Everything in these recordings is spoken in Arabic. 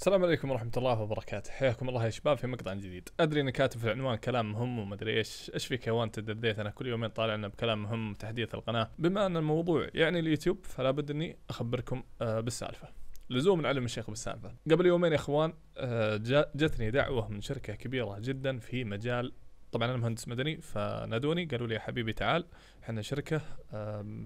السلام عليكم ورحمة الله وبركاته، حياكم الله يا شباب في مقطع جديد، ادري اني كاتب في العنوان كلام مهم وما ادري ايش، ايش فيك يا وانتد رديت انا كل يومين طالع لنا بكلام مهم تحديث القناة، بما ان الموضوع يعني اليوتيوب فلا بد اني اخبركم آه، بالسالفة. لزوم العلم الشيخ بالسالفة. قبل يومين يا اخوان آه، جتني دعوة من شركة كبيرة جدا في مجال طبعا انا مهندس مدني فنادوني قالوا لي يا حبيبي تعال احنا شركه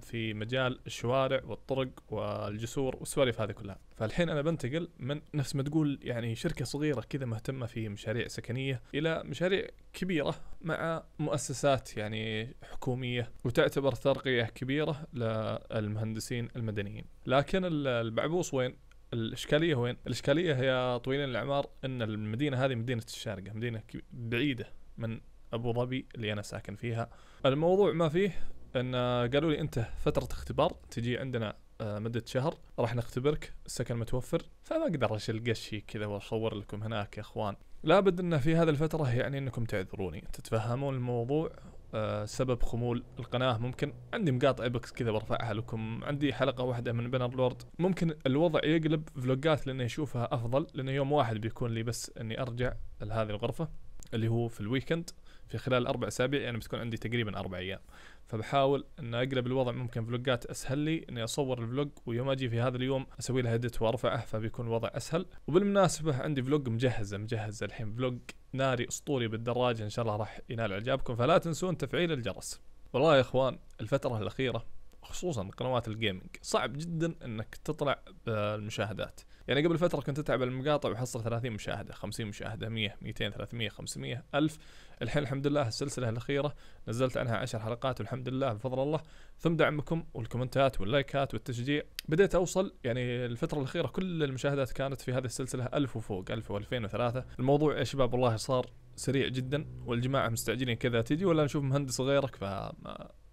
في مجال الشوارع والطرق والجسور والسواليف هذه كلها فالحين انا بنتقل من نفس ما تقول يعني شركه صغيره كذا مهتمه في مشاريع سكنيه الى مشاريع كبيره مع مؤسسات يعني حكوميه وتعتبر ترقيه كبيره للمهندسين المدنيين لكن البعبوس وين الاشكاليه وين؟ الاشكاليه يا طويلين الاعمار ان المدينه هذه مدينه الشارقه، مدينه بعيده من ابو ظبي اللي انا ساكن فيها الموضوع ما فيه ان آه، قالوا لي انت فتره اختبار تجي عندنا آه، مدة شهر راح نختبرك السكن متوفر فما اقدر اشيل قشي كذا واصور لكم هناك يا اخوان لابد ان في هذه الفترة يعني انكم تعذروني تتفهمون الموضوع آه، سبب خمول القناة ممكن عندي مقاطع ايبكس كذا برفعها لكم عندي حلقة واحدة من بنر لورد ممكن الوضع يقلب فلوجات لانه يشوفها افضل لانه يوم واحد بيكون لي بس اني ارجع لهذه الغرفة اللي هو في الويكند في خلال اربع اسابيع يعني بتكون عندي تقريبا اربع ايام فبحاول ان اقلب الوضع ممكن فلوجات اسهل لي اني اصور الفلوج ويوم اجي في هذا اليوم اسوي له اديت وارفعه فبيكون الوضع اسهل وبالمناسبه عندي فلوج مجهزه مجهزه الحين فلوج ناري اسطوري بالدراجه ان شاء الله راح ينال اعجابكم فلا تنسون تفعيل الجرس والله يا اخوان الفتره الاخيره خصوصا قنوات الجيمنج صعب جدا انك تطلع بالمشاهدات يعني قبل فتره كنت اتعب المقاطع وحصل 30 مشاهده 50 مشاهده 100 200 300 500 1000 الحين الحمد لله السلسله الاخيره نزلت عنها 10 حلقات والحمد لله بفضل الله ثم دعمكم والكومنتات واللايكات والتشجيع بديت اوصل يعني الفتره الاخيره كل المشاهدات كانت في هذه السلسله 1000 وفوق 1000 و2003 الموضوع يا شباب والله صار سريع جدا والجماعه مستعجلين كذا تجي ولا نشوف مهندس غيرك ف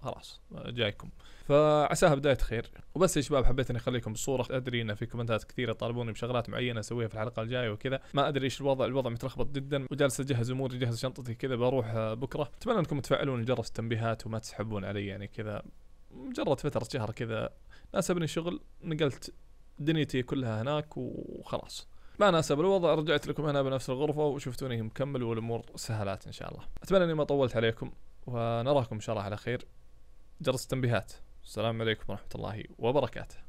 خلاص جايكم فعساها بدايه خير وبس يا شباب حبيت اني اخليكم الصورة ادري ان في كومنتات كثيره طالبوني بشغلات معينه اسويها في الحلقه الجايه وكذا ما ادري ايش الوضع الوضع متلخبط جدا وجالس اجهز اموري اجهز شنطتي كذا بروح بكره اتمنى انكم تفعلون جرس التنبيهات وما تسحبون علي يعني كذا مجرد فتره شهر كذا ناسبني شغل نقلت دنيتي كلها هناك وخلاص ما ناسب الوضع رجعت لكم هنا بنفس الغرفه وشفتوني مكمل والامور سهلات ان شاء الله اتمنى اني ما طولت عليكم ونراكم ان شاء الله على خير جرس التنبيهات السلام عليكم ورحمة الله وبركاته